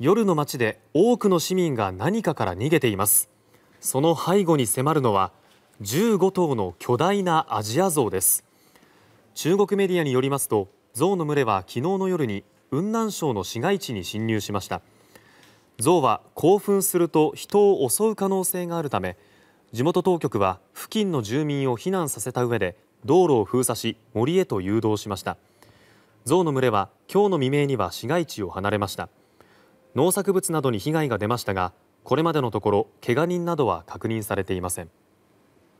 夜の街で多くの市民が何かから逃げていますその背後に迫るのは15頭の巨大なアジアゾウです中国メディアによりますとゾウの群れは昨日の夜に雲南省の市街地に侵入しましたゾウは興奮すると人を襲う可能性があるため地元当局は付近の住民を避難させた上で道路を封鎖し森へと誘導しましたゾウの群れは今日の未明には市街地を離れました。農作物などに被害が出ましたがこれまでのところけが人などは確認されていません。